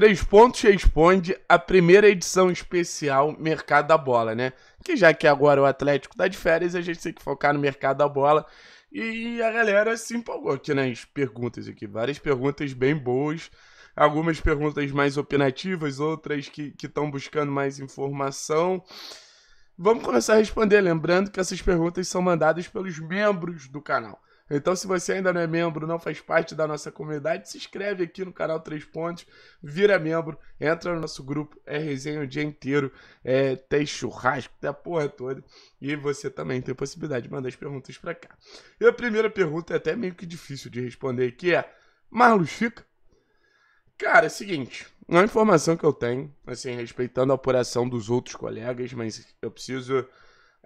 Três Pontos responde a primeira edição especial Mercado da Bola, né? Que já que agora o Atlético tá de férias, a gente tem que focar no Mercado da Bola. E a galera se empolgou aqui nas perguntas aqui. Várias perguntas bem boas. Algumas perguntas mais opinativas, outras que estão buscando mais informação. Vamos começar a responder, lembrando que essas perguntas são mandadas pelos membros do canal. Então, se você ainda não é membro, não faz parte da nossa comunidade, se inscreve aqui no canal Três Pontos, vira membro, entra no nosso grupo, é resenha o dia inteiro, é, tem churrasco, tem a porra toda. E você também tem possibilidade de mandar as perguntas para cá. E a primeira pergunta é até meio que difícil de responder, que é, Marlos fica? Cara, é o seguinte, uma informação que eu tenho, assim, respeitando a apuração dos outros colegas, mas eu preciso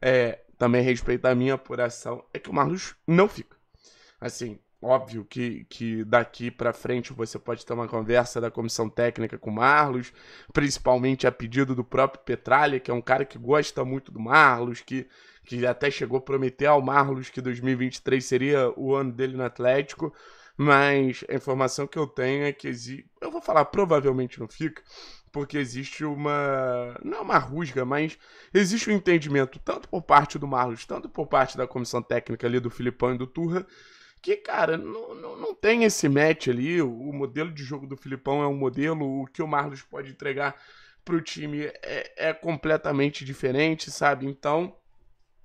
é, também respeitar a minha apuração, é que o Marlos não fica assim, óbvio que, que daqui para frente você pode ter uma conversa da comissão técnica com o Marlos, principalmente a pedido do próprio Petralha, que é um cara que gosta muito do Marlos, que, que até chegou a prometer ao Marlos que 2023 seria o ano dele no Atlético, mas a informação que eu tenho é que existe. Eu vou falar, provavelmente não fica, porque existe uma. Não é uma rusga, mas existe um entendimento, tanto por parte do Marlos, tanto por parte da comissão técnica ali do Filipão e do Turra, porque, cara, não, não, não tem esse match ali. O, o, modelo de jogo do Filipão é um modelo, o que o Marlos pode entregar pro time é, é completamente diferente, sabe? Então,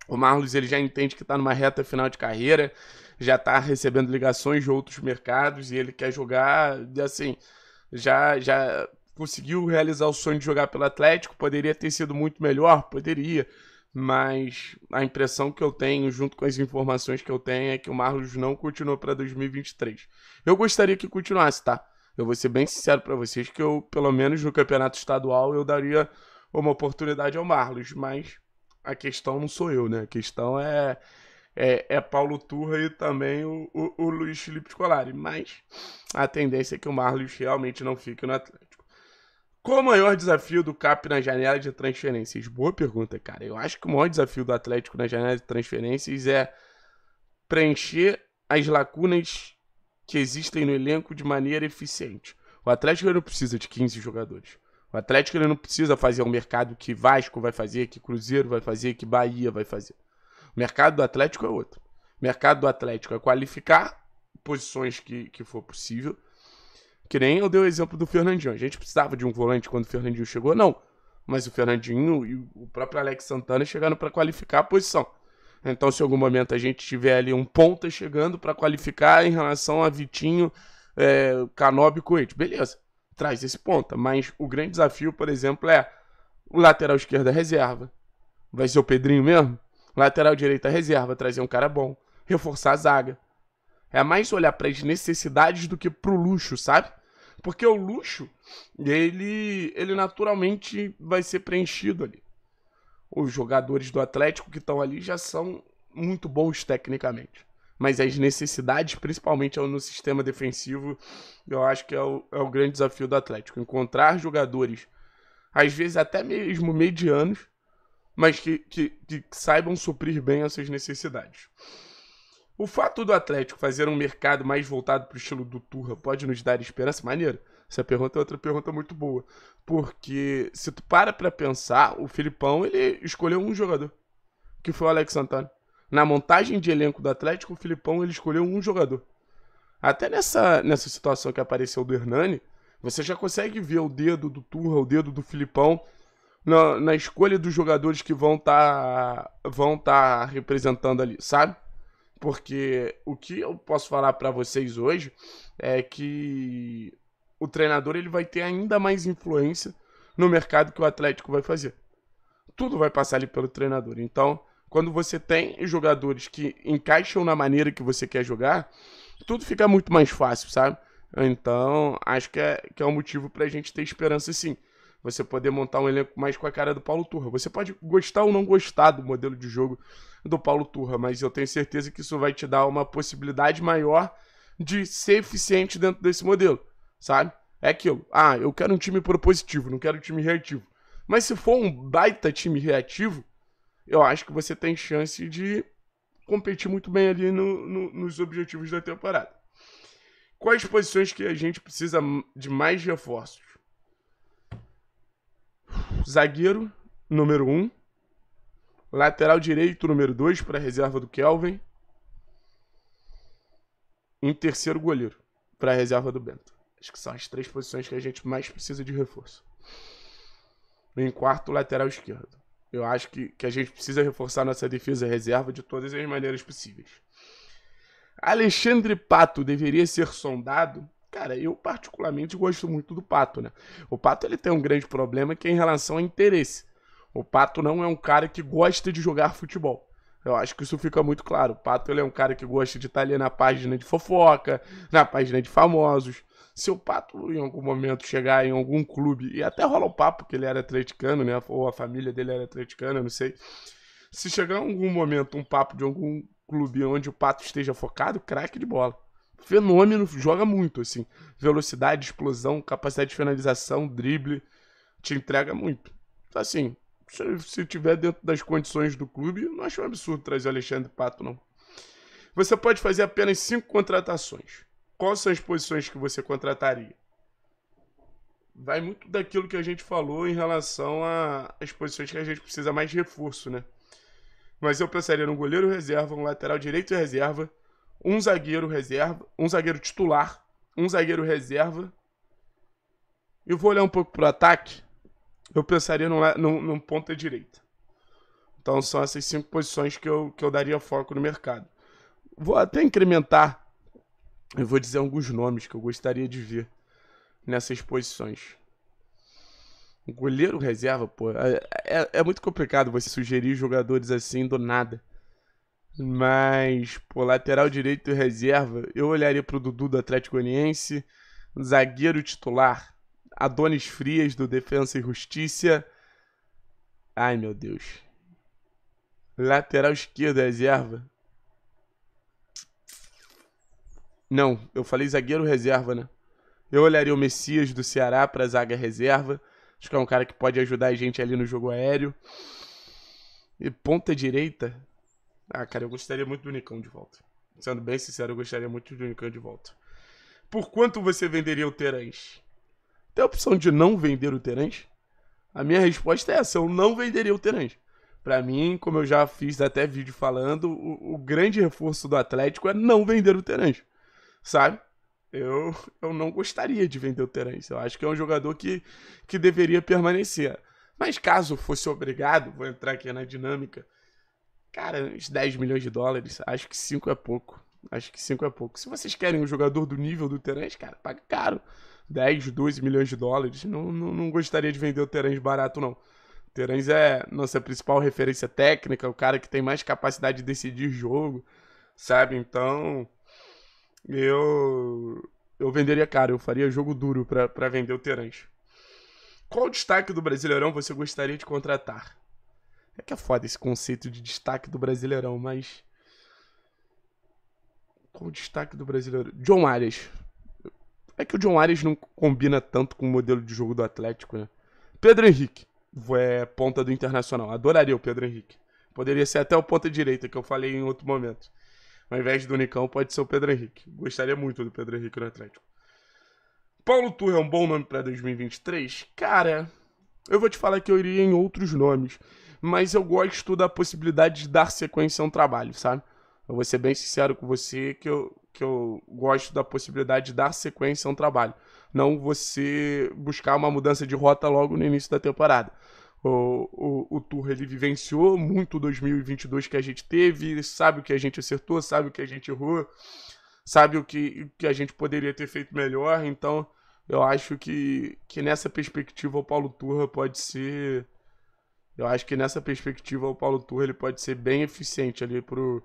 o Marlos ele já entende que está numa reta final de carreira, já está recebendo ligações de outros mercados e ele quer jogar, assim, já já conseguiu realizar o sonho de jogar pelo Atlético, poderia ter sido muito melhor, poderia mas a impressão que eu tenho, junto com as informações que eu tenho, é que o Marlos não continuou para 2023. Eu gostaria que continuasse, tá? Eu vou ser bem sincero para vocês que eu, pelo menos no campeonato estadual, eu daria uma oportunidade ao Marlos, mas a questão não sou eu, né? A questão é é, é Paulo Turra e também o, o, o Luiz Felipe Scolari, mas a tendência é que o Marlos realmente não fique no Atlético. Qual o maior desafio do CAP na janela de transferências? Boa pergunta, cara. Eu acho que o maior desafio do Atlético na janela de transferências é preencher as lacunas que existem no elenco de maneira eficiente. O Atlético não precisa de 15 jogadores. O Atlético não precisa fazer um mercado que Vasco vai fazer, que Cruzeiro vai fazer, que Bahia vai fazer. O mercado do Atlético é outro. O mercado do Atlético é qualificar posições que, que for possível que nem eu dei o exemplo do Fernandinho. A gente precisava de um volante quando o Fernandinho chegou, não. Mas o Fernandinho e o próprio Alex Santana chegaram para qualificar a posição. Então, se em algum momento a gente tiver ali um ponta chegando para qualificar em relação a Vitinho, é, Canobi e Coelho, beleza, traz esse ponta. Mas o grande desafio, por exemplo, é o lateral esquerdo é reserva. Vai ser o Pedrinho mesmo? Lateral direito é reserva, trazer um cara bom, reforçar a zaga. É mais olhar para as necessidades do que para o luxo, sabe? Porque o luxo, ele, ele naturalmente vai ser preenchido ali. Os jogadores do Atlético que estão ali já são muito bons tecnicamente. Mas as necessidades, principalmente é no sistema defensivo, eu acho que é o, é o grande desafio do Atlético. Encontrar jogadores, às vezes até mesmo medianos, mas que, que, que saibam suprir bem essas necessidades. O fato do Atlético fazer um mercado mais voltado para o estilo do Turra pode nos dar esperança? Maneiro. Essa pergunta é outra pergunta muito boa. Porque se tu para para pensar, o Filipão ele escolheu um jogador, que foi o Alex Santana. Na montagem de elenco do Atlético, o Filipão ele escolheu um jogador. Até nessa, nessa situação que apareceu do Hernani, você já consegue ver o dedo do Turra, o dedo do Filipão na, na escolha dos jogadores que vão estar tá, vão tá representando ali, sabe? porque o que eu posso falar para vocês hoje é que o treinador ele vai ter ainda mais influência no mercado que o Atlético vai fazer. Tudo vai passar ali pelo treinador. Então, quando você tem jogadores que encaixam na maneira que você quer jogar, tudo fica muito mais fácil, sabe? Então, acho que é, que é um motivo para a gente ter esperança sim. Você poder montar um elenco mais com a cara do Paulo Turra. Você pode gostar ou não gostar do modelo de jogo do Paulo Turra, mas eu tenho certeza que isso vai te dar uma possibilidade maior de ser eficiente dentro desse modelo, sabe? É aquilo. Ah, eu quero um time propositivo, não quero um time reativo. Mas se for um baita time reativo, eu acho que você tem chance de competir muito bem ali no, no, nos objetivos da temporada. Quais posições que a gente precisa de mais reforços? Zagueiro, número um. Lateral direito, número 2, para a reserva do Kelvin. Em terceiro, goleiro, para a reserva do Bento. Acho que são as três posições que a gente mais precisa de reforço. Em quarto, lateral esquerdo. Eu acho que, que a gente precisa reforçar nossa defesa reserva de todas as maneiras possíveis. Alexandre Pato deveria ser sondado Cara, eu particularmente gosto muito do Pato, né? O Pato ele tem um grande problema que é em relação a interesse. O Pato não é um cara que gosta de jogar futebol. Eu acho que isso fica muito claro. O Pato ele é um cara que gosta de estar tá ali na página de fofoca, na página de famosos. Se o Pato em algum momento chegar em algum clube, e até rola o um papo que ele era atleticano, né? Ou a família dele era atleticana, não sei. Se chegar em algum momento um papo de algum clube onde o Pato esteja focado, craque de bola. Fenômeno, joga muito, assim. Velocidade, explosão, capacidade de finalização, drible, te entrega muito. Então, assim, se, se tiver dentro das condições do clube, não acho um absurdo trazer o Alexandre Pato, não. Você pode fazer apenas cinco contratações. Quais são as posições que você contrataria? Vai muito daquilo que a gente falou em relação às posições que a gente precisa mais de reforço, né? Mas eu pensaria num goleiro reserva, um lateral direito reserva, um zagueiro reserva, um zagueiro titular, um zagueiro reserva. E vou olhar um pouco pro ataque eu pensaria num, num, num ponta direita. Então são essas cinco posições que eu, que eu daria foco no mercado. Vou até incrementar, eu vou dizer alguns nomes que eu gostaria de ver nessas posições. Goleiro reserva, pô, é, é, é muito complicado você sugerir jogadores assim do nada. Mas, pô, lateral direito e reserva, eu olharia pro Dudu do Atlético Goianiense, zagueiro titular, Adonis Frias, do Defensa e Justiça. Ai, meu Deus. Lateral esquerdo, é reserva. Não, eu falei zagueiro reserva, né? Eu olharia o Messias do Ceará pra zaga reserva. Acho que é um cara que pode ajudar a gente ali no jogo aéreo. E ponta direita. Ah, cara, eu gostaria muito do Nicão de volta. Sendo bem sincero, eu gostaria muito do Nicão de volta. Por quanto você venderia o Terãs? Tem a opção de não vender o Terence? A minha resposta é essa, eu não venderia o Terence. Para mim, como eu já fiz até vídeo falando, o, o grande reforço do Atlético é não vender o Terence, sabe? Eu, eu não gostaria de vender o Terence. Eu acho que é um jogador que, que deveria permanecer. Mas caso fosse obrigado, vou entrar aqui na dinâmica, cara, uns 10 milhões de dólares, acho que 5 é pouco. Acho que 5 é pouco. Se vocês querem um jogador do nível do Terence, cara, paga caro. 10, 12 milhões de dólares. Não, não, não gostaria de vender o Terãs barato, não. O Terãs é nossa principal referência técnica, o cara que tem mais capacidade de decidir jogo, sabe? Então, eu eu venderia caro, eu faria jogo duro para vender o Terãs. Qual destaque do Brasileirão você gostaria de contratar? É que é foda esse conceito de destaque do Brasileirão, mas. Qual o destaque do Brasileirão? John Arias. É que o John Arias não combina tanto com o modelo de jogo do Atlético, né? Pedro Henrique, é ponta do Internacional. Adoraria o Pedro Henrique. Poderia ser até o ponta direita, que eu falei em outro momento. Ao invés do Nicão, pode ser o Pedro Henrique. Gostaria muito do Pedro Henrique no Atlético. Paulo Turra é um bom nome para 2023? Cara, eu vou te falar que eu iria em outros nomes, mas eu gosto da possibilidade de dar sequência a um trabalho, sabe? Eu vou ser bem sincero com você que eu, que eu gosto da possibilidade de dar sequência a um trabalho. Não você buscar uma mudança de rota logo no início da temporada. O, o, o Tour ele vivenciou muito 2022 que a gente teve, sabe o que a gente acertou, sabe o que a gente errou, sabe o que, que a gente poderia ter feito melhor. Então, eu acho que, que nessa perspectiva o Paulo Turra pode ser. Eu acho que nessa perspectiva o Paulo Turra ele pode ser bem eficiente ali pro,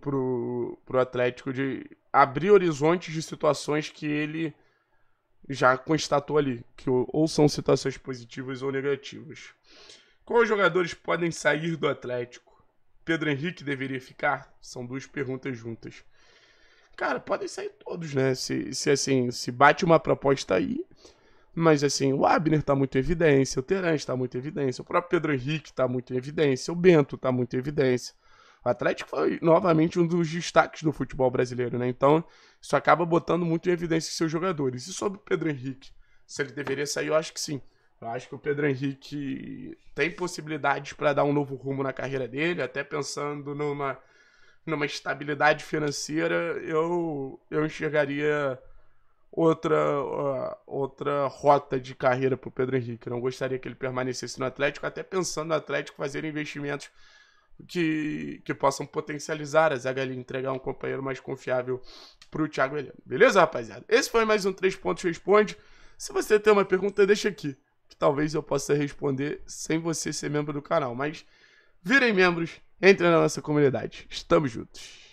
pro, pro Atlético de abrir horizontes de situações que ele já constatou ali, que ou são situações positivas ou negativas. Quais jogadores podem sair do Atlético? Pedro Henrique deveria ficar? São duas perguntas juntas. Cara, podem sair todos, né? Se, se assim, se bate uma proposta aí, mas assim, o Abner está muito em evidência, o Terence está muito em evidência, o próprio Pedro Henrique está muito em evidência, o Bento está muito em evidência. O Atlético foi novamente um dos destaques do futebol brasileiro, né? Então, isso acaba botando muito em evidência seus jogadores. E sobre o Pedro Henrique, se ele deveria sair, eu acho que sim. Eu acho que o Pedro Henrique tem possibilidades para dar um novo rumo na carreira dele, até pensando numa, numa estabilidade financeira, eu, eu enxergaria outra, uh, outra rota de carreira para o Pedro Henrique. Eu Não gostaria que ele permanecesse no Atlético, até pensando no Atlético fazer investimentos que, que possam potencializar a zaga e entregar um companheiro mais confiável para o Thiago Heleno. Beleza, rapaziada? Esse foi mais um 3 Pontos Responde. Se você tem uma pergunta, deixa aqui, que talvez eu possa responder sem você ser membro do canal. Mas virem membros, entrem na nossa comunidade. Estamos juntos.